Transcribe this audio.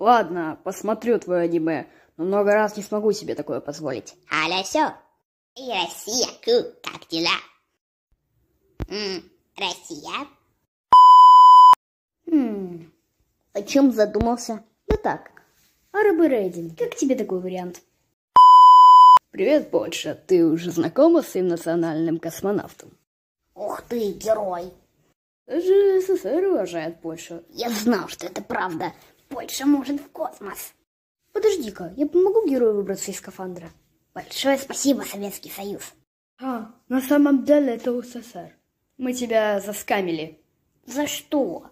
Ладно, посмотрю твое аниме, но много раз не смогу себе такое позволить. Аля все. Россия, ку, как дела? М Россия? Хм, о чем задумался? Ну так, Арабы рейдинг. Как тебе такой вариант? Привет, Польша. Ты уже знакома с своим национальным космонавтом? Ух ты, герой. Даже СССР уважает Польшу. Я знал, что это правда больше может в космос. Подожди-ка, я помогу герою выбраться из скафандра. Большое спасибо, Советский Союз. А, на самом деле это УССР. Мы тебя заскамили. За что?